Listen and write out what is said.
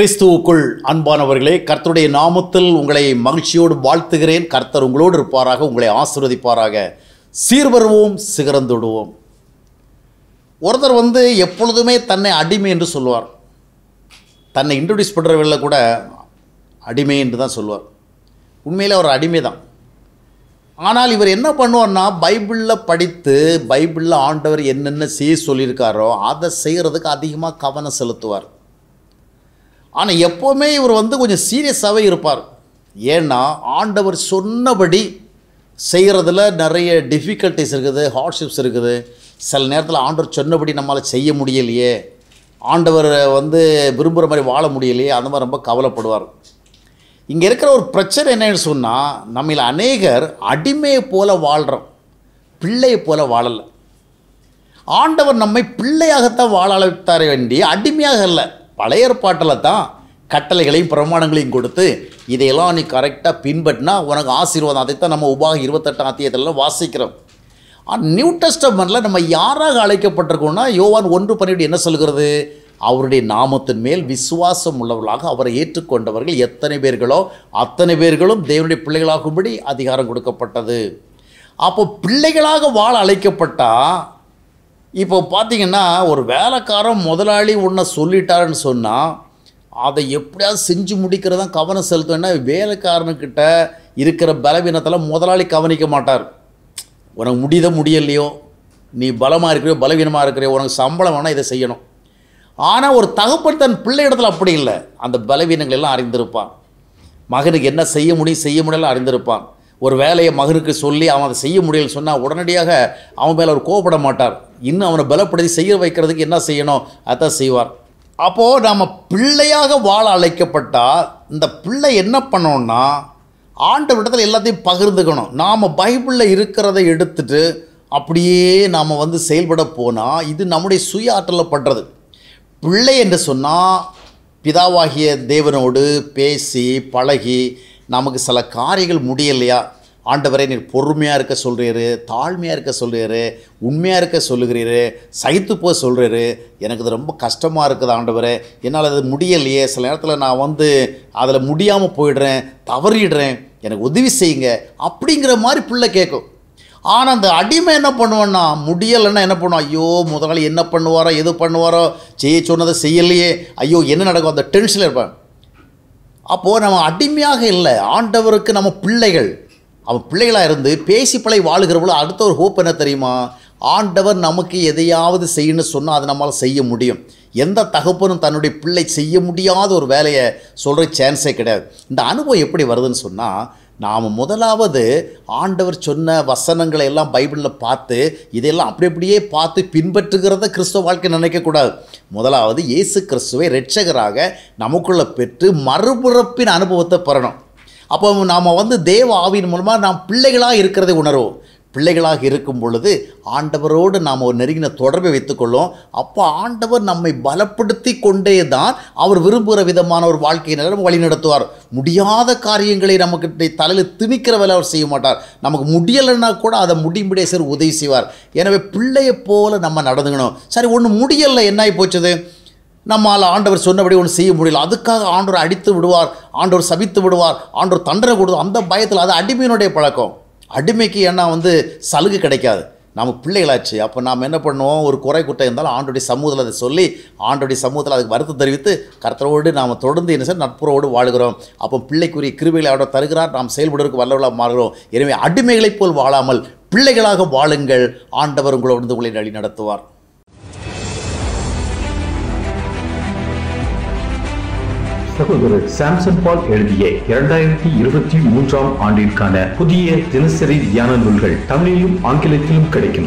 கிறிஸ்துவுக்குள் அன்பானவர்களே கர்த்தருடைய நாமத்தில் உங்களை மகிழ்ச்சியோடு வாழ்த்துகிறேன் கர்த்தர் உங்களோடு இருப்பாராக உங்களை ஆசிர்வதிப்பாராக சீர்வருவோம் விடுவோம் ஒருத்தர் வந்து எப்பொழுதுமே தன்னை அடிமை என்று சொல்லுவார் தன்னை இன்ட்ரடியூஸ் பண்ணுறவர்களில் கூட அடிமை என்று தான் சொல்லுவார் உண்மையில் அவர் அடிமை தான் ஆனால் இவர் என்ன பண்ணுவார்னா பைபிளில் படித்து பைபிளில் ஆண்டவர் என்னென்ன செய்ய சொல்லியிருக்காரோ அதை செய்கிறதுக்கு அதிகமாக கவனம் செலுத்துவார் ஆனால் எப்போவுமே இவர் வந்து கொஞ்சம் சீரியஸாகவே இருப்பார் ஏன்னா ஆண்டவர் சொன்னபடி செய்கிறதுல நிறைய டிஃபிகல்ட்டிஸ் இருக்குது ஹார்ட்ஷிப்ஸ் இருக்குது சில நேரத்தில் ஆண்டவர் சொன்னபடி நம்மளால் செய்ய முடியலையே ஆண்டவர் வந்து விரும்புகிற மாதிரி வாழ முடியலையே அந்த மாதிரி ரொம்ப கவலைப்படுவார் இங்கே இருக்கிற ஒரு பிரச்சனை என்னன்னு சொன்னால் நம்மள அநேகர் அடிமையை போல் வாழ்கிறோம் பிள்ளையை போல் வாழலை ஆண்டவர் நம்மை பிள்ளையாகத்தான் வாழ அழைத்தார் வேண்டி அடிமையாக இல்லை பழைய ஏற்பாட்டில் தான் கட்டளைகளையும் பிரமாணங்களையும் கொடுத்து இதையெல்லாம் நீ கரெக்டாக பின்பற்றினா உனக்கு ஆசீர்வாதம் அதைத்தான் நம்ம உபாக இருபத்தெட்டாம் அத்தியத்தில் வாசிக்கிறோம் நியூ டெஸ்டமெண்ட்டில் நம்ம யாராக அழைக்கப்பட்டிருக்கோம்னா யோவான் ஒன்று பன்னிரெண்டு என்ன சொல்கிறது அவருடைய நாமத்தின் மேல் விசுவாசம் உள்ளவர்களாக அவரை ஏற்றுக்கொண்டவர்கள் எத்தனை பேர்களோ அத்தனை பேர்களும் தேவனுடைய பிள்ளைகளாகும்படி அதிகாரம் கொடுக்கப்பட்டது அப்போ பிள்ளைகளாக வாழ அழைக்கப்பட்டால் இப்போ பார்த்தீங்கன்னா ஒரு வேலைக்காரன் முதலாளி உன்னை சொல்லிட்டாருன்னு சொன்னால் அதை எப்படியாவது செஞ்சு முடிக்கிறதா கவனம் செலுத்துவேன்னா வேலைக்காரனுக்கிட்ட இருக்கிற பலவீனத்தில் முதலாளி கவனிக்க மாட்டார் உனக்கு முடித முடியலையோ நீ பலமாக இருக்கிறியோ பலவீனமாக இருக்கிறியோ உனக்கு சம்பளம் வேணால் இதை செய்யணும் ஆனால் ஒரு தகப்பன் தன் பிள்ளை இடத்துல அப்படி இல்லை அந்த பலவீனங்கள் எல்லாம் அறிந்திருப்பான் மகனுக்கு என்ன செய்ய முடியும் செய்ய முடியல அறிந்திருப்பான் ஒரு வேலையை மகனுக்கு சொல்லி அவன் அதை செய்ய முடியல சொன்னால் உடனடியாக அவன் மேலே அவர் கோபப்பட மாட்டார் இன்னும் அவனை பலப்படுத்தி செய்ய வைக்கிறதுக்கு என்ன செய்யணும் அதான் செய்வார் அப்போது நம்ம பிள்ளையாக வாழ அழைக்கப்பட்டால் இந்த பிள்ளை என்ன பண்ணோன்னா விடத்தில் எல்லாத்தையும் பகிர்ந்துக்கணும் நாம் பைபிளில் இருக்கிறத எடுத்துட்டு அப்படியே நாம் வந்து செயல்பட போனால் இது நம்முடைய சுய ஆற்றலில் படுறது பிள்ளை என்று சொன்னால் பிதாவாகிய தேவனோடு பேசி பழகி நமக்கு சில காரியங்கள் முடியலையா ஆண்டவரை நீர் பொறுமையாக இருக்க சொல்கிறீரு தாழ்மையாக இருக்க சொல்கிறீரு உண்மையாக இருக்க சொல்லுகிறீரு சகித்து போக சொல்கிறீரு எனக்கு இது ரொம்ப கஷ்டமாக இருக்குது ஆண்டவரே என்னால் அது முடியலையே சில நேரத்தில் நான் வந்து அதில் முடியாமல் போயிடுறேன் தவறிடுறேன் எனக்கு உதவி செய்யுங்க அப்படிங்கிற மாதிரி பிள்ளை கேட்கும் ஆனால் அந்த அடிமை என்ன பண்ணுவேன்னா முடியலைன்னா என்ன பண்ணுவோம் ஐயோ முதலாளி என்ன பண்ணுவாரோ எது பண்ணுவாரோ செய்ய சொன்னதை செய்யலையே ஐயோ என்ன நடக்கும் அந்த டென்ஷனில் இருப்பேன் அப்போது நம்ம அடிமையாக இல்லை ஆண்டவருக்கு நம்ம பிள்ளைகள் அவன் பிள்ளைகளாக இருந்து பேசி பிள்ளை வாழுகிறவளோ அடுத்த ஒரு ஹோப் என்ன தெரியுமா ஆண்டவர் நமக்கு எதையாவது செய்யணும்னு சொன்னால் அதை நம்மளால் செய்ய முடியும் எந்த தகப்பனும் தன்னுடைய பிள்ளை செய்ய முடியாத ஒரு வேலையை சொல்கிற சான்ஸே கிடையாது இந்த அனுபவம் எப்படி வருதுன்னு சொன்னால் நாம் முதலாவது ஆண்டவர் சொன்ன வசனங்களை எல்லாம் பைபிளில் பார்த்து இதையெல்லாம் அப்படி அப்படியே பார்த்து பின்பற்றுகிறத கிறிஸ்துவ வாழ்க்கை நினைக்கக்கூடாது முதலாவது இயேசு கிறிஸ்துவை ரட்சகராக நமக்குள்ளே பெற்று மறுபிறப்பின் அனுபவத்தை பெறணும் அப்போ நாம் வந்து தேவ ஆவியின் மூலமாக நாம் பிள்ளைகளாக இருக்கிறதை உணர்வோம் பிள்ளைகளாக இருக்கும் பொழுது ஆண்டவரோடு நாம் ஒரு நெருங்கின தொடர்பை வைத்துக்கொள்ளும் அப்போ ஆண்டவர் நம்மை பலப்படுத்தி கொண்டே தான் அவர் விரும்புகிற விதமான ஒரு வாழ்க்கையை நம்ம வழிநடத்துவார் முடியாத காரியங்களை நமக்கு தலையில் திணிக்கிற வேலை அவர் செய்ய மாட்டார் நமக்கு முடியலைன்னா கூட அதை முடியும்படியே சார் உதவி செய்வார் எனவே பிள்ளையை போல நம்ம நடந்துக்கணும் சரி ஒன்று முடியலை என்ன ஆகி போச்சது நம்மால் ஆண்டவர் சொன்னபடி ஒன்று செய்ய முடியல அதுக்காக ஆண்டவர் அடித்து விடுவார் ஆண்டவர் சபித்து விடுவார் ஆண்டவர் தண்டனை கொடுத்து அந்த பயத்தில் அது அடிமையினுடைய பழக்கம் அடிமைக்கு என்ன வந்து சலுகை கிடைக்காது நமக்கு பிள்ளைகளாச்சு அப்போ நாம் என்ன பண்ணுவோம் ஒரு குறை குட்டை இருந்தாலும் ஆண்டுடைய சமூகத்தில் அதை சொல்லி ஆண்டுடைய சமூகத்தில் அதுக்கு வருத்தம் தெரிவித்து கர்த்தரோடு நாம் தொடர்ந்து என்ன சார் நட்புறவோடு வாழ்கிறோம் அப்போ பிள்ளைக்குரிய கிருவிகளை அவர் தருகிறார் நாம் செயல்படுவதற்கு வல்லவளாக மாறுகிறோம் எனவே அடிமைகளைப் போல் வாழாமல் பிள்ளைகளாக வாழுங்கள் ஆண்டவர் உங்களோடு உங்களை வழி நடத்துவார் இவர் சாம்சன் பால் எழுதிய இரண்டாயிரத்தி இருபத்தி மூன்றாம் ஆண்டிற்கான புதிய தினசரி தியான நூல்கள் தமிழிலும் ஆங்கிலத்திலும் கிடைக்கும்